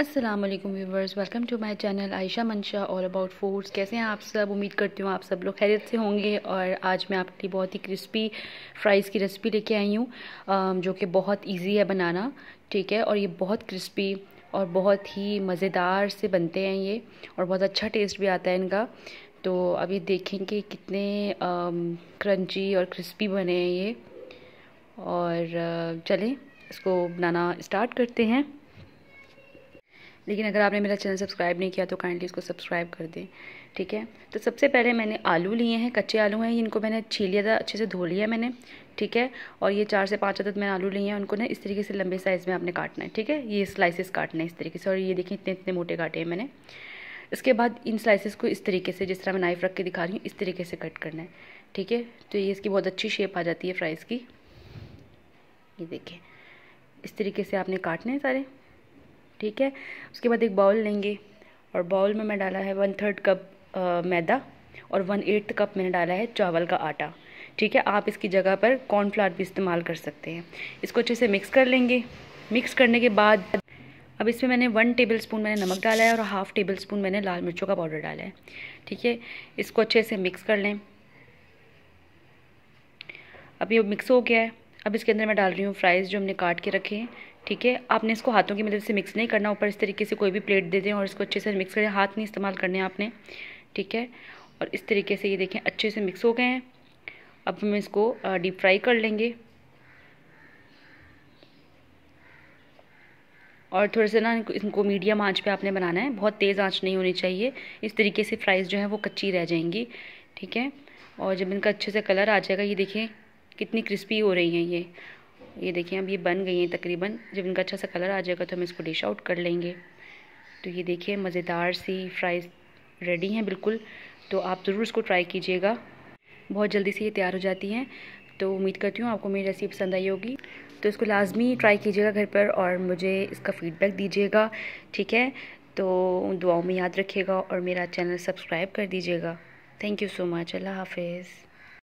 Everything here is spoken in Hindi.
Aslam viewers welcome to my channel Ayesha Mansha all about foods कैसे हैं आप सब उम्मीद करती हूँ आप सब लोग खैरियत से होंगे और आज मैं आपके लिए बहुत ही क्रिस्पी फ्राइज़ की रेसिपी लेके आई हूँ जो कि बहुत इजी है बनाना ठीक है और ये बहुत क्रिस्पी और बहुत ही मज़ेदार से बनते हैं ये और बहुत अच्छा टेस्ट भी आता है इनका तो अभी देखेंगे देखें कि कितने क्रंची और क्रिस्पी बने हैं ये और चलें इसको बनाना स्टार्ट करते हैं लेकिन अगर आपने मेरा चैनल सब्सक्राइब नहीं किया तो काइंडली इसको सब्सक्राइब कर दें ठीक है तो सबसे पहले मैंने आलू लिए हैं कच्चे आलू हैं इनको मैंने छील लिया था अच्छे से धो लिया मैंने ठीक है और ये चार से पाँच अदद मैंने आलू लिए हैं उनको ना इस तरीके से लंबे साइज़ में आपने काटना है ठीक है ये स्लाइसिस काटना है इस तरीके से और ये देखिए इतने इतने मोटे काटे हैं मैंने इसके बाद इन स्लाइसिस को इस तरीके से जिस तरह मैं नाइफ़ रख के दिखा रही हूँ इस तरीके से कट करना है ठीक है तो ये इसकी बहुत अच्छी शेप आ जाती है फ्राइज़ की ये देखिए इस तरीके से आपने काटने हैं सारे ठीक है उसके बाद एक बाउल लेंगे और बाउल में मैं डाला है वन थर्ड कप मैदा और वन एट्थ कप मैंने डाला है चावल का आटा ठीक है आप इसकी जगह पर कॉर्नफ्लावर भी इस्तेमाल कर सकते हैं इसको अच्छे से मिक्स कर लेंगे मिक्स करने के बाद अब इसमें मैंने वन टेबल स्पून मैंने नमक डाला है और हाफ़ टेबल स्पून मैंने लाल मिर्चों का पाउडर डाला है ठीक है इसको अच्छे से मिक्स कर लें अब ये मिक्स हो गया है अब इसके अंदर मैं डाल रही हूँ फ्राइज़ जो हमने काट के रखे हैं ठीक है आपने इसको हाथों की मदद से मिक्स नहीं करना ऊपर इस तरीके से कोई भी प्लेट दे दें और इसको अच्छे से मिक्स करें हाथ नहीं इस्तेमाल करने आपने ठीक है और इस तरीके से ये देखें अच्छे से मिक्स हो गए हैं अब हम इसको डीप फ्राई कर लेंगे और थोड़े से ना इनको मीडियम आंच पे आपने बनाना है बहुत तेज़ आंच नहीं होनी चाहिए इस तरीके से फ्राइज़ जो है वो कच्ची रह जाएंगी ठीक है और जब इनका अच्छे से कलर आ जाएगा ये देखें कितनी क्रिस्पी हो रही हैं ये ये देखिए अब ये बन गई हैं तकरीबन जब इनका अच्छा सा कलर आ जाएगा तो हम इसको डिश आउट कर लेंगे तो ये देखिए मज़ेदार सी फ्राइज़ रेडी हैं बिल्कुल तो आप ज़रूर इसको ट्राई कीजिएगा बहुत जल्दी से ये तैयार हो जाती हैं तो उम्मीद करती हूँ आपको मेरी रेसिपी पसंद आई होगी तो इसको लाजमी ट्राई कीजिएगा घर पर और मुझे इसका फ़ीडबैक दीजिएगा ठीक है तो दुआओं में याद रखिएगा और मेरा चैनल सब्सक्राइब कर दीजिएगा थैंक यू सो मच अल्लाह हाफिज़